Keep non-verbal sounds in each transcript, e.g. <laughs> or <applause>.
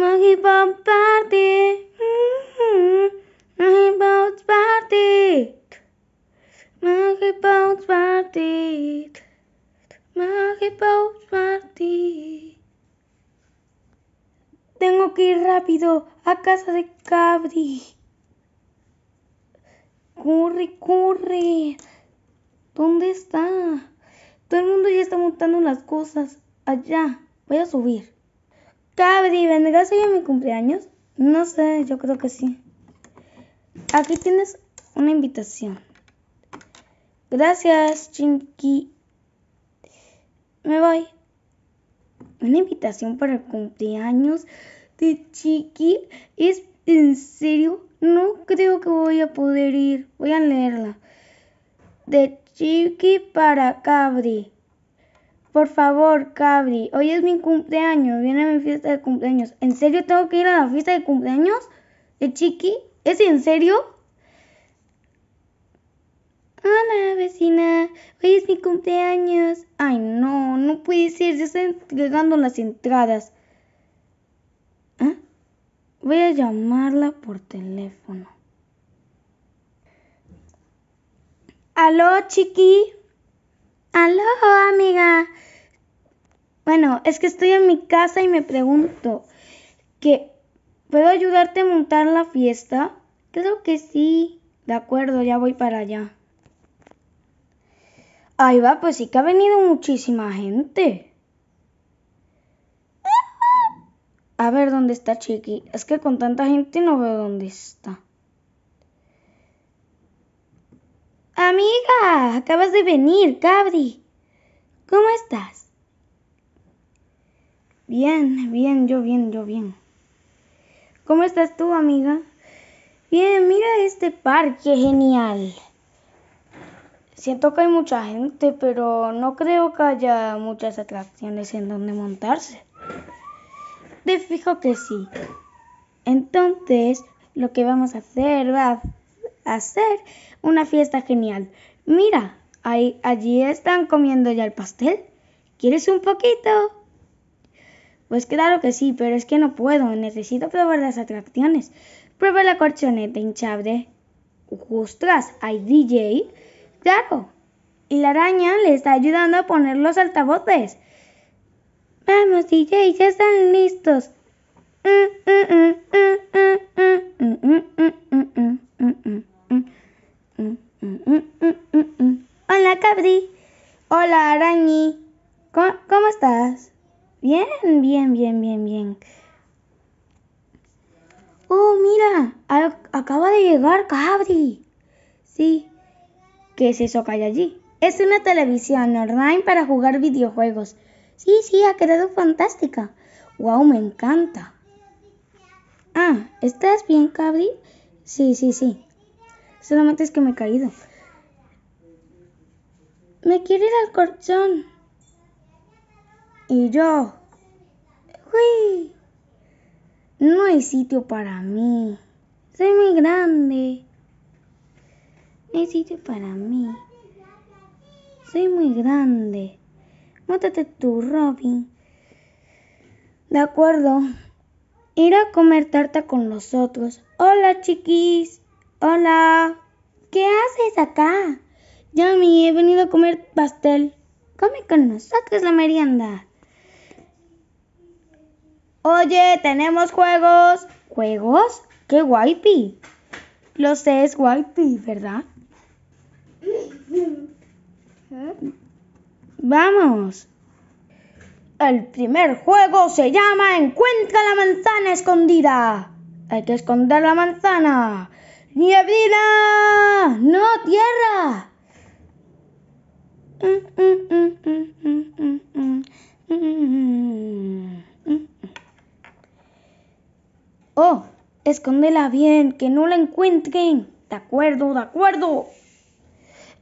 Mahibaut party. Mahibaut mm-hmm. party. Mahibaut party. Mahibaut party. Tengo que ir rápido a casa de Cabri. Corre, corre. ¿Dónde está? Todo el mundo ya está montando las cosas. Allá. Voy a subir. Cabri, ¿vendrás hoy a mi cumpleaños? No sé, yo creo que sí. Aquí tienes una invitación. Gracias, Chinky. Me voy. Una invitación para el cumpleaños de Chiqui. ¿Es en serio? No creo que voy a poder ir. Voy a leerla. De Chiqui para Cabri. Por favor, Cabri, hoy es mi cumpleaños, viene a mi fiesta de cumpleaños. ¿En serio tengo que ir a la fiesta de cumpleaños? ¿De Chiqui? ¿Es en serio? Hola, vecina, hoy es mi cumpleaños. Ay, no, no puede ir. ya estoy entregando las entradas. ¿Ah? Voy a llamarla por teléfono. ¿Aló, Chiqui? Aló, amiga. Bueno, es que estoy en mi casa y me pregunto, ¿que ¿puedo ayudarte a montar la fiesta? Creo que sí. De acuerdo, ya voy para allá. Ahí va, pues sí que ha venido muchísima gente. A ver dónde está Chiqui. Es que con tanta gente no veo dónde está. Amiga, acabas de venir, Cabri. ¿Cómo estás? Bien, bien, yo bien, yo bien. ¿Cómo estás tú, amiga? Bien, mira este parque genial. Siento que hay mucha gente, pero no creo que haya muchas atracciones en donde montarse. Te fijo que sí. Entonces, lo que vamos a hacer va a ser una fiesta genial. Mira, ahí, allí están comiendo ya el pastel. ¿Quieres un poquito? Pues claro que sí, pero es que no puedo, necesito probar las atracciones. Prueba la corchoneta hinchable. ¡Ostras! ¿Hay DJ? ¡Claro! Y la araña le está ayudando a poner los altavoces. Vamos, DJ, ya están listos. Hola, Cabri. Hola, Arañi. ¿Cómo estás? Bien, bien, bien, bien, bien. Oh, mira, acaba de llegar Cabri. Sí. ¿Qué es eso que hay allí? Es una televisión online para jugar videojuegos. Sí, sí, ha quedado fantástica. ¡Wow, me encanta! Ah, ¿estás bien, Cabri? Sí, sí, sí. Solamente es que me he caído. Me quiero ir al colchón. Y yo, uy, no hay sitio para mí. Soy muy grande. No hay sitio para mí. Soy muy grande. Mátate tú, Robin. De acuerdo. Ir a comer tarta con los otros. Hola, chiquis. Hola. ¿Qué haces acá? Yami, he venido a comer pastel. Come con nosotros la merienda. Oye, tenemos juegos. ¿Juegos? ¡Qué guaypi! Lo sé, es guaypi, ¿verdad? Vamos. El primer juego se llama Encuentra la manzana escondida. Hay que esconder la manzana. Nieblina. No, tierra. Oh, escóndela bien, que no la encuentren. De acuerdo, de acuerdo.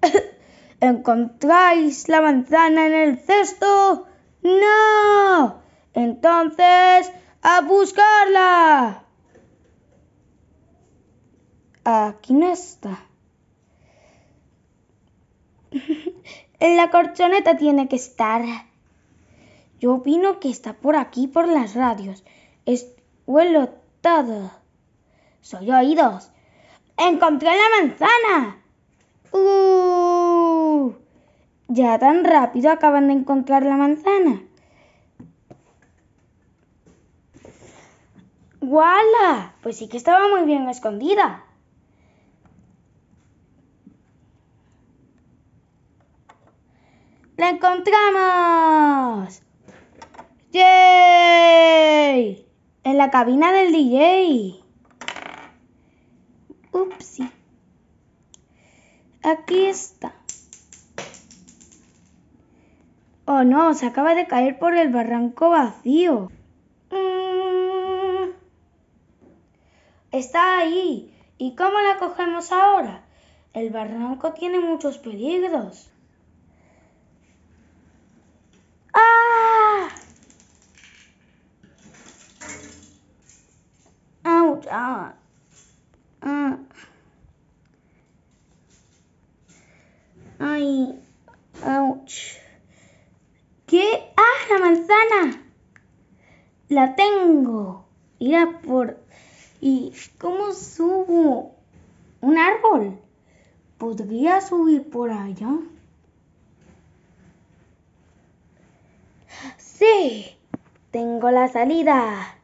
<coughs> ¿Encontráis la manzana en el cesto? No. Entonces, a buscarla. Aquí no está. en <laughs> la corchoneta tiene que estar. Yo opino que está por aquí, por las radios. Es vuelo todo. Soy oídos. ¡Encontré la manzana! ¡Uh! Ya tan rápido acaban de encontrar la manzana. ¡Wala! Pues sí que estaba muy bien escondida. ¡La encontramos! ¡Yay! En la cabina del DJ. Upsi. Aquí está. Oh no, se acaba de caer por el barranco vacío. Mm. Está ahí. ¿Y cómo la cogemos ahora? El barranco tiene muchos peligros. manzana. La tengo. Irá por... ¿Y cómo subo? ¿Un árbol? ¿Podría subir por allá? Sí, tengo la salida.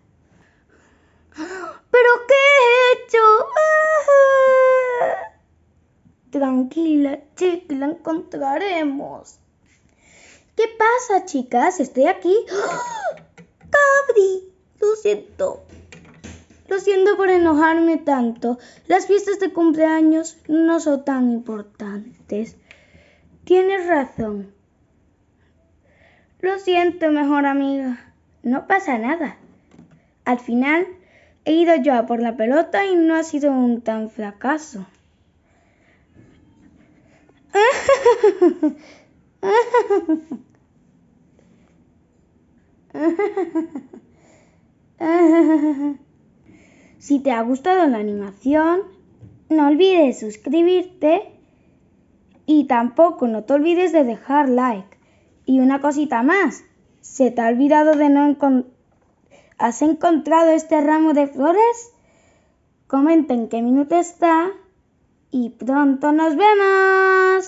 ¿Pero qué he hecho? Tranquila, chica, la encontraremos. ¿Qué pasa, chicas? Estoy aquí. ¡Ah! ¡Cabri! Lo siento. Lo siento por enojarme tanto. Las fiestas de cumpleaños no son tan importantes. Tienes razón. Lo siento, mejor amiga. No pasa nada. Al final, he ido yo a por la pelota y no ha sido un tan fracaso. <laughs> <laughs> Si te ha gustado la animación, no olvides suscribirte y tampoco no te olvides de dejar like. Y una cosita más, ¿se te ha olvidado de no encontrar... ¿Has encontrado este ramo de flores? Comenta en qué minuto está y pronto nos vemos.